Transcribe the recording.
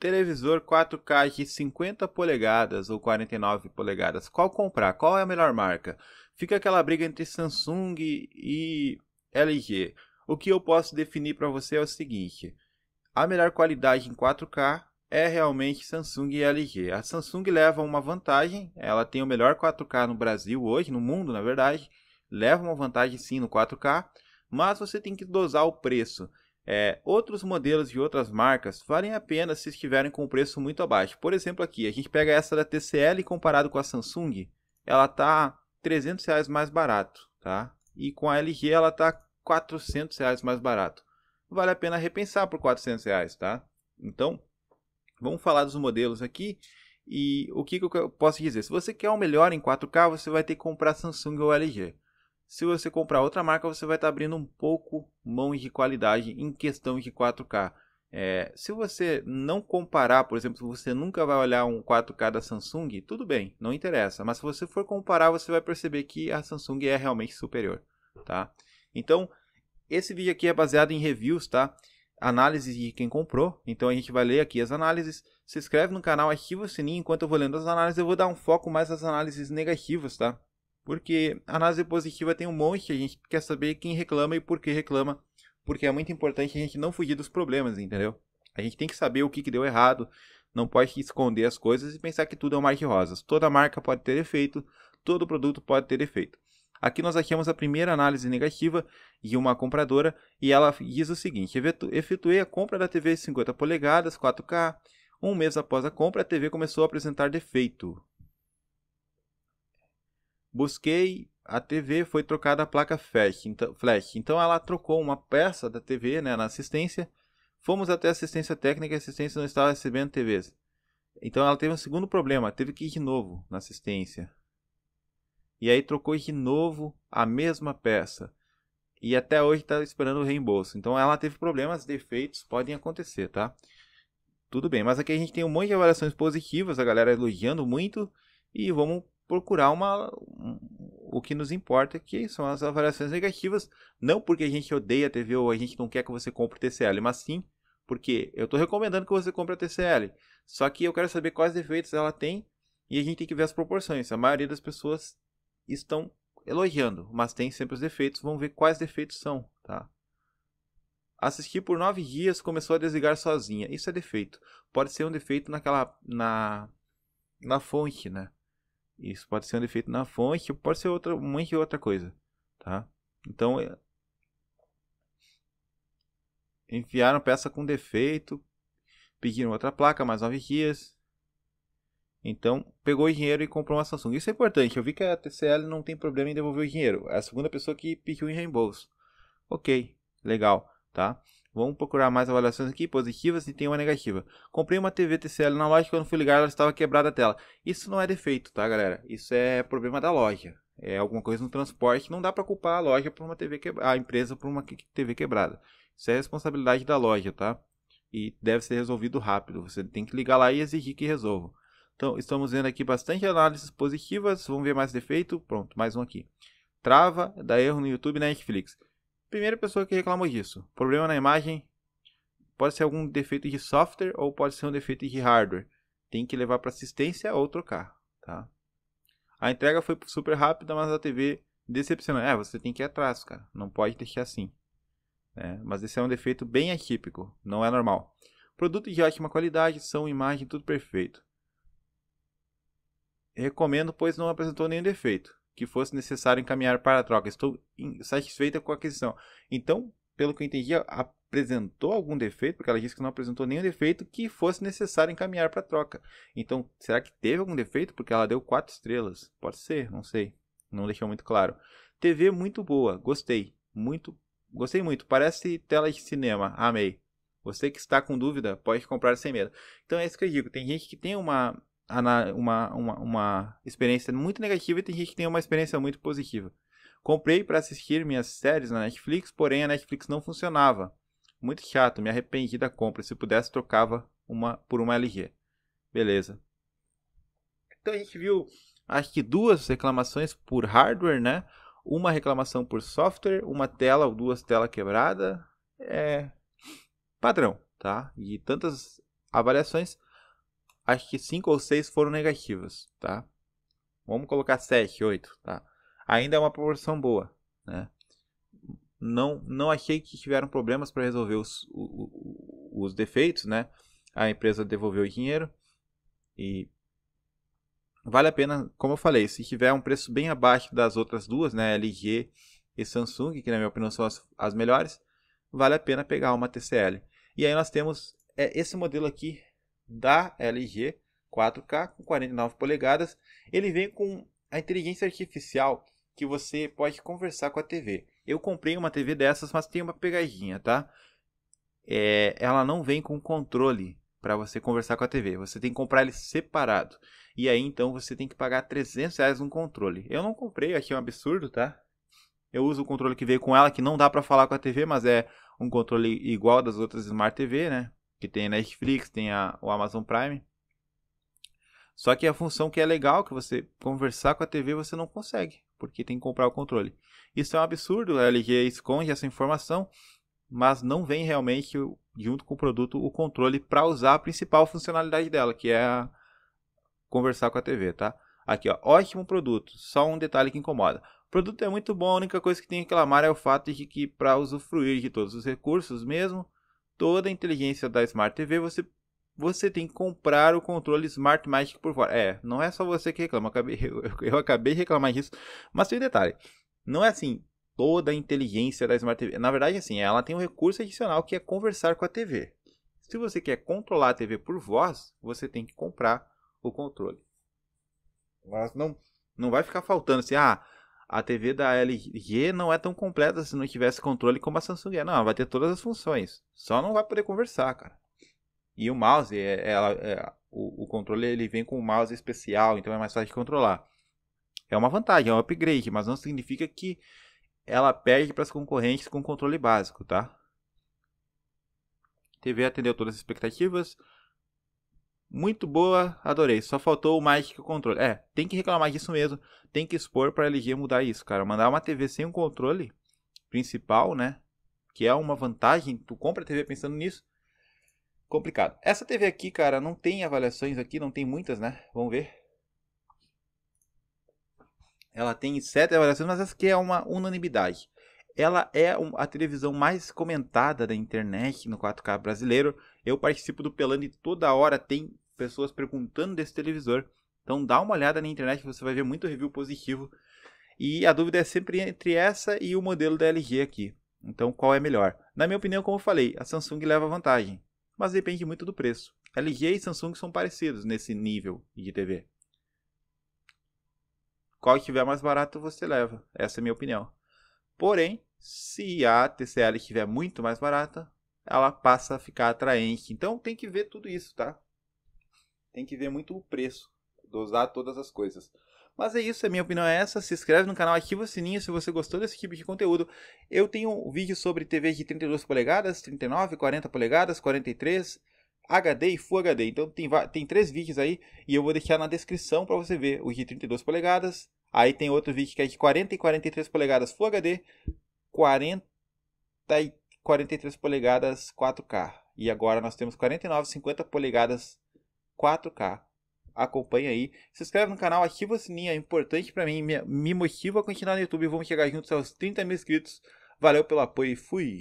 televisor 4K de 50 polegadas ou 49 polegadas, qual comprar? Qual é a melhor marca? Fica aquela briga entre Samsung e LG. O que eu posso definir para você é o seguinte: a melhor qualidade em 4K é realmente Samsung e LG. A Samsung leva uma vantagem, ela tem o melhor 4K no Brasil hoje, no mundo, na verdade, leva uma vantagem sim no 4K, mas você tem que dosar o preço. É, outros modelos de outras marcas valem a pena se estiverem com um preço muito abaixo. Por exemplo, aqui, a gente pega essa da TCL comparado com a Samsung, ela tá 300 reais mais barato, tá? E com a LG ela tá 400 reais mais barato. Vale a pena repensar por 400 reais, tá? Então, vamos falar dos modelos aqui. E o que, que eu posso dizer? Se você quer o melhor em 4K, você vai ter que comprar Samsung ou LG. Se você comprar outra marca, você vai estar tá abrindo um pouco mão de qualidade em questão de 4K. É, se você não comparar, por exemplo, você nunca vai olhar um 4K da Samsung, tudo bem, não interessa. Mas se você for comparar, você vai perceber que a Samsung é realmente superior, tá? Então, esse vídeo aqui é baseado em reviews, tá? Análises de quem comprou. Então a gente vai ler aqui as análises. Se inscreve no canal, ativa o sininho. Enquanto eu vou lendo as análises, eu vou dar um foco mais nas análises negativas, tá? porque a análise positiva tem um monte, que a gente quer saber quem reclama e por que reclama, porque é muito importante a gente não fugir dos problemas, entendeu? A gente tem que saber o que, que deu errado, não pode esconder as coisas e pensar que tudo é um mar de rosas. Toda marca pode ter defeito, todo produto pode ter defeito. Aqui nós achamos a primeira análise negativa de uma compradora e ela diz o seguinte: efetuei a compra da TV 50 polegadas 4K. Um mês após a compra, a TV começou a apresentar defeito. Busquei a TV, foi trocada a placa flash. Então, flash. então ela trocou uma peça da TV né, na assistência. Fomos até assistência técnica e a assistência não estava recebendo TVs. Então ela teve um segundo problema, teve que ir de novo na assistência. E aí trocou de novo a mesma peça. E até hoje está esperando o reembolso. Então ela teve problemas, defeitos, podem acontecer, tá? Tudo bem, mas aqui a gente tem um monte de avaliações positivas, a galera elogiando muito. E vamos procurar uma um, o que nos importa que são as avaliações negativas, não porque a gente odeia a TV ou a gente não quer que você compre TCL, mas sim porque eu estou recomendando que você compre a TCL. Só que eu quero saber quais defeitos ela tem e a gente tem que ver as proporções. A maioria das pessoas estão elogiando, mas tem sempre os defeitos. Vamos ver quais defeitos são, tá? Assisti por nove dias, começou a desligar sozinha. Isso é defeito. Pode ser um defeito naquela na na fonte, né? Isso pode ser um defeito na fonte, pode ser outra, um outra coisa, tá? Então, é, enviaram peça com defeito, pediram outra placa, mais nove dias. Então, pegou o dinheiro e comprou uma Samsung. Isso é importante. Eu vi que a TCL não tem problema em devolver o dinheiro. É a segunda pessoa que pediu em reembolso. Ok, legal, tá? Vamos procurar mais avaliações aqui, positivas e tem uma negativa. Comprei uma TV TCL na loja, quando fui ligar ela estava quebrada a tela. Isso não é defeito, tá galera? Isso é problema da loja. É alguma coisa no transporte, não dá para culpar a loja por uma TV quebrada, a empresa por uma TV quebrada. Isso é responsabilidade da loja, tá? E deve ser resolvido rápido. Você tem que ligar lá e exigir que resolva. Então, estamos vendo aqui bastante análises positivas. Vamos ver mais defeito. Pronto, mais um aqui. Trava, dá erro no YouTube e Netflix. Primeira pessoa que reclamou disso. Problema na imagem. Pode ser algum defeito de software ou pode ser um defeito de hardware. Tem que levar para assistência ou trocar, tá? A entrega foi super rápida, mas a TV decepcionou. É, você tem que ir atrás, cara. Não pode deixar assim. É, mas esse é um defeito bem atípico, não é normal. Produto de ótima qualidade, são imagem tudo perfeito. Recomendo, pois não apresentou nenhum defeito que fosse necessário encaminhar para a troca. Estou satisfeita com a aquisição. Então, pelo que eu entendi, apresentou algum defeito, porque ela disse que não apresentou nenhum defeito que fosse necessário encaminhar para a troca. Então, será que teve algum defeito? Porque ela deu quatro estrelas. Pode ser, não sei. Não deixou muito claro. TV muito boa, gostei. Muito, gostei muito. Parece tela de cinema, amei. Você que está com dúvida, pode comprar sem medo. Então é isso que eu digo. Tem gente que tem uma uma, uma, uma experiência muito negativa e tem gente que tem uma experiência muito positiva. Comprei para assistir minhas séries na Netflix, porém a Netflix não funcionava. Muito chato, me arrependi da compra. Se pudesse, trocava uma por uma LG. Beleza. Então a gente viu, acho que duas reclamações por hardware, né? Uma reclamação por software, uma tela ou duas telas quebradas. É padrão, tá? E tantas avaliações acho que cinco ou seis foram negativas, tá? Vamos colocar sete, oito, tá? Ainda é uma proporção boa, né? Não, não achei que tiveram problemas para resolver os, os, os defeitos, né? A empresa devolveu o dinheiro e vale a pena, como eu falei, se tiver um preço bem abaixo das outras duas, né, LG e Samsung, que na minha opinião são as, as melhores, vale a pena pegar uma TCL. E aí nós temos é, esse modelo aqui da LG 4K com 49 polegadas. Ele vem com a inteligência artificial que você pode conversar com a TV. Eu comprei uma TV dessas, mas tem uma pegadinha, tá? É, ela não vem com controle para você conversar com a TV. Você tem que comprar ele separado. E aí então você tem que pagar 300 reais um controle. Eu não comprei, achei um absurdo, tá? Eu uso o controle que veio com ela, que não dá para falar com a TV, mas é um controle igual das outras Smart TV, né? que tem a Netflix, tem a, o Amazon Prime. Só que a função que é legal, que você conversar com a TV, você não consegue, porque tem que comprar o controle. Isso é um absurdo, a LG esconde essa informação, mas não vem realmente junto com o produto o controle para usar a principal funcionalidade dela, que é conversar com a TV, tá? Aqui, ó, ótimo produto, só um detalhe que incomoda. O produto é muito bom, a única coisa que tem que reclamar é o fato de que para usufruir de todos os recursos mesmo, toda a inteligência da Smart TV, você você tem que comprar o controle Smart Magic por fora. É, não é só você que reclama, eu acabei, eu, eu acabei de reclamar disso, mas tem um detalhe, não é assim toda a inteligência da Smart TV. Na verdade, assim, ela tem um recurso adicional que é conversar com a TV. Se você quer controlar a TV por voz, você tem que comprar o controle. Mas não, não vai ficar faltando assim, ah, a TV da LG não é tão completa se não tivesse controle como a Samsung é. Não, vai ter todas as funções. Só não vai poder conversar, cara. E o mouse, é, é, ela, é, o, o, controle ele vem com um mouse especial, então é mais fácil de controlar. É uma vantagem, é um upgrade, mas não significa que ela perde para as concorrentes com controle básico, tá? TV atendeu todas as expectativas. Muito boa, adorei. Só faltou o Magic o controle. É, tem que reclamar disso mesmo. Tem que expor para LG mudar isso, cara. Mandar uma TV sem um controle principal, né? Que é uma vantagem. Tu compra a TV pensando nisso. Complicado. Essa TV aqui, cara, não tem avaliações aqui. Não tem muitas, né? Vamos ver. Ela tem sete avaliações, mas essa aqui é uma unanimidade. Ela é a televisão mais comentada da internet no 4K brasileiro. Eu participo do Pelando e toda hora tem pessoas perguntando desse televisor. Então dá uma olhada na internet você vai ver muito review positivo. E a dúvida é sempre entre essa e o modelo da LG aqui. Então qual é melhor? Na minha opinião, como eu falei, a Samsung leva vantagem, mas depende muito do preço. LG e Samsung são parecidos nesse nível de TV. Qual estiver mais barato você leva, essa é a minha opinião. Porém, se a TCL estiver muito mais barata, ela passa a ficar atraente. Então tem que ver tudo isso, tá? tem que ver muito o preço, dosar todas as coisas. Mas é isso, a minha opinião é essa. Se inscreve no canal, ativa o sininho se você gostou desse tipo de conteúdo. Eu tenho um vídeo sobre TV de 32 polegadas, 39, 40 polegadas, 43, HD e Full HD. Então tem, tem três vídeos aí e eu vou deixar na descrição para você ver o de 32 polegadas. Aí tem outro vídeo que é de 40 e 43 polegadas Full HD, 40 e 43 polegadas 4K. E agora nós temos 49 50 polegadas 4K. Acompanha aí, se inscreve no canal, ativa o sininho, é importante para mim, me, me motiva a continuar no YouTube. Vamos chegar juntos aos 30 mil inscritos. Valeu pelo apoio e fui!